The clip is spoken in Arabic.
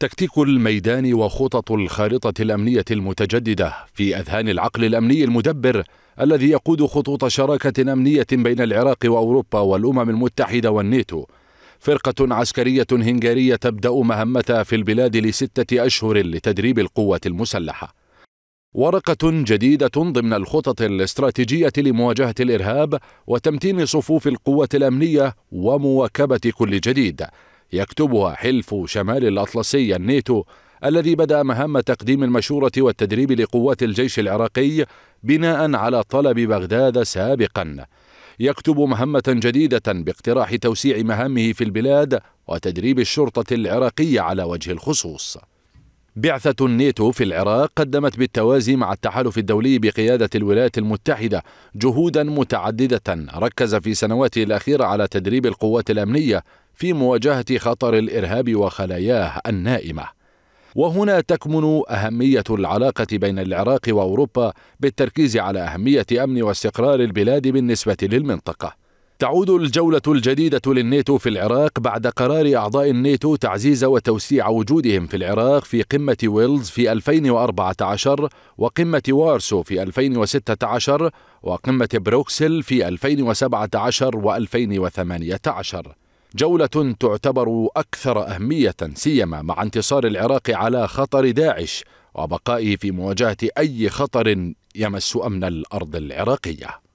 تكتيك الميدان وخطط الخارطة الأمنية المتجددة في أذهان العقل الأمني المدبر الذي يقود خطوط شراكة أمنية بين العراق وأوروبا والأمم المتحدة والنيتو فرقة عسكرية هنغارية تبدأ مهمتها في البلاد لستة أشهر لتدريب القوات المسلحة ورقة جديدة ضمن الخطط الاستراتيجية لمواجهة الإرهاب وتمتين صفوف القوة الأمنية ومواكبة كل جديد يكتبها حلف شمال الأطلسي الناتو الذي بدأ مهام تقديم المشورة والتدريب لقوات الجيش العراقي بناء على طلب بغداد سابقا يكتب مهمة جديدة باقتراح توسيع مهامه في البلاد وتدريب الشرطة العراقية على وجه الخصوص بعثة الناتو في العراق قدمت بالتوازي مع التحالف الدولي بقيادة الولايات المتحدة جهودا متعددة ركز في سنواته الأخيرة على تدريب القوات الأمنية في مواجهه خطر الارهاب وخلاياه النائمه وهنا تكمن اهميه العلاقه بين العراق واوروبا بالتركيز على اهميه امن واستقرار البلاد بالنسبه للمنطقه تعود الجولة الجديدة للنيتو في العراق بعد قرار أعضاء النيتو تعزيز وتوسيع وجودهم في العراق في قمة ويلز في 2014 وقمة وارسو في 2016 وقمة بروكسل في 2017 و2018 جولة تعتبر أكثر أهمية سيما مع انتصار العراق على خطر داعش وبقائه في مواجهة أي خطر يمس أمن الأرض العراقية